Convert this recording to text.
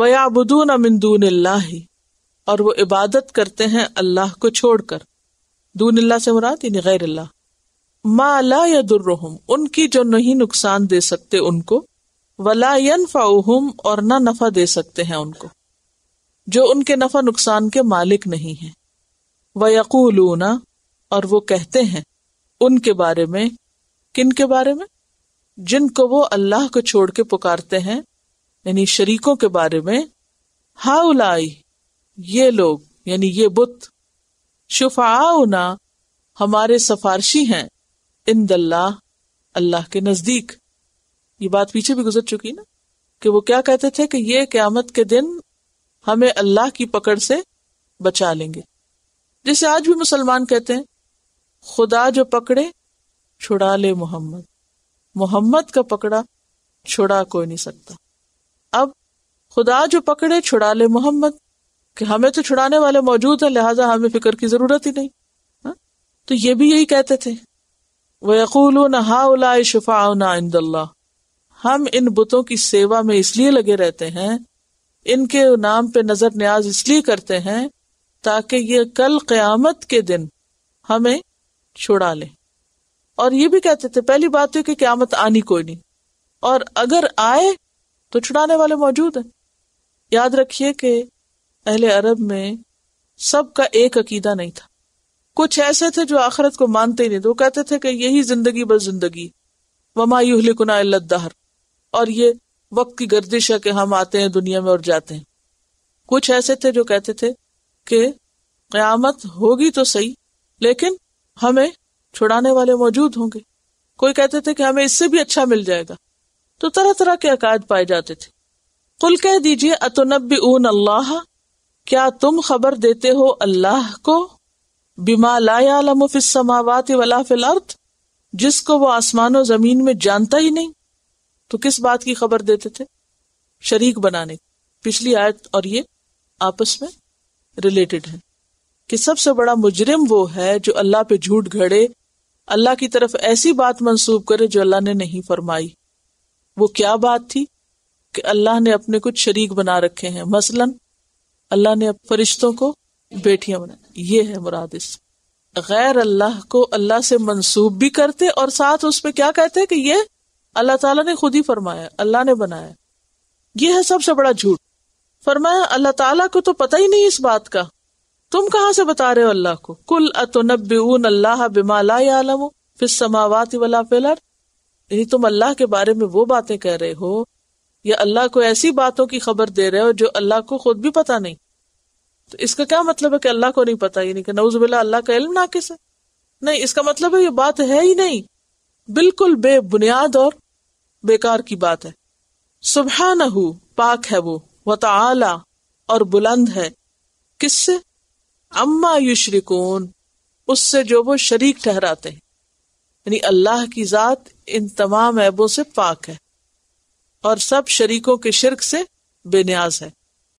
वयाबुदून अमिनदून और वो इबादत करते हैं अल्लाह को छोड़कर दून अल्लाह से मुराद यानी गैर अल्लाह मा ला या दुर्रहम उनकी जो नहीं नुकसान दे सकते उनको वला यनफाउहुम और ना नफा दे सकते हैं उनको जो उनके नफा नुकसान के मालिक नहीं है वयकूलूना और वो कहते हैं उनके बारे में किन के बारे में जिनको वो अल्लाह को छोड़ के पुकारते हैं यानी शरीकों के बारे में हाउलाई ये लोग यानी ये बुत शुफाउना हमारे सफारशी हैं इन दल्ला अल्लाह के नजदीक ये बात पीछे भी गुजर चुकी ना कि वो क्या कहते थे कि ये क्यामत के दिन हमें अल्लाह की पकड़ से बचा लेंगे जिसे आज भी मुसलमान कहते हैं खुदा जो पकड़े छुड़ा ले मोहम्मद मोहम्मद का पकड़ा छुड़ा कोई नहीं सकता अब खुदा जो पकड़े छुड़ा ले मोहम्मद कि हमें तो छुड़ाने वाले मौजूद हैं लिहाजा हमें फिक्र की जरूरत ही नहीं हा? तो ये भी यही कहते थे वकूल हाउला शफाउना इंदल्ला हम इन बुतों की सेवा में इसलिए लगे रहते हैं इनके नाम पे नजर न्याज इसलिए करते हैं ताकि ये कल क्यामत के दिन हमें छुड़ा ले और ये भी कहते थे पहली बात तो कि क्यामत आनी कोई नहीं और अगर आए तो छुड़ाने वाले मौजूद हैं याद रखिए कि अहले अरब में सबका एक अकीदा नहीं था कुछ ऐसे थे जो आखरत को मानते ही नहीं थे तो वो कहते थे कि यही जिंदगी बस जिंदगी वमायुहलिकुना दहर और ये वक्त की गर्दिश है कि हम आते हैं दुनिया में और जाते हैं कुछ ऐसे थे जो कहते थे कि क्यामत होगी तो सही लेकिन हमें छुड़ाने वाले मौजूद होंगे कोई कहते थे कि हमें इससे भी अच्छा मिल जाएगा तो तरह तरह के अकायद पाए जाते थे कुल कह दीजिए अतुनबी ऊन अल्लाह क्या तुम खबर देते हो अल्लाह को बिमा लायालमफिसमावात वला फिल अर्थ जिसको वो आसमानों जमीन में जानता ही नहीं तो किस बात की खबर देते थे शरीक बनाने पिछली आयत और ये आपस में रिलेटेड है कि सबसे बड़ा मुजरिम वो है जो अल्लाह पे झूठ घड़े अल्लाह की तरफ ऐसी बात मंसूब करे जो अल्लाह ने नहीं फरमाई वो क्या बात थी कि अल्लाह ने अपने कुछ शरीक बना रखे हैं मसलन अल्लाह ने फरिश्तों को बेटियां बना ये है मुराद इस गैर अल्लाह को अल्लाह से मंसूब भी करते और साथ उसमें क्या कहते हैं कि ये अल्लाह ताला ने खुद ही फरमाया अल्लाह ने बनाया ये है सबसे बड़ा झूठ फरमाया अल्लाह ताला को तो पता ही नहीं इस बात का तुम कहाँ से बता रहे हो अल्लाह को कुल अतो अल्लाह बिमा ला फिर समावात वला फिलर यानी तुम अल्लाह के बारे में वो बातें कह रहे हो या अल्लाह को ऐसी बातों की खबर दे रहे हो जो अल्लाह को खुद भी पता नहीं तो इसका क्या मतलब है कि अल्लाह को नहीं पता यानी कि नवजुबिल्ला अल्लाह का इल्म नाकिस है नहीं इसका मतलब है ये बात है ही नहीं बिल्कुल बेबुनियाद और बेकार की बात है सुबह नहू पाक है वो वतआला और बुलंद है किससे अम्मा युशरिकोन उससे जो वो शरीक ठहराते हैं यानी अल्लाह की जात इन तमाम ऐबों से पाक है और सब शरीकों के शिरक से बेनियाज है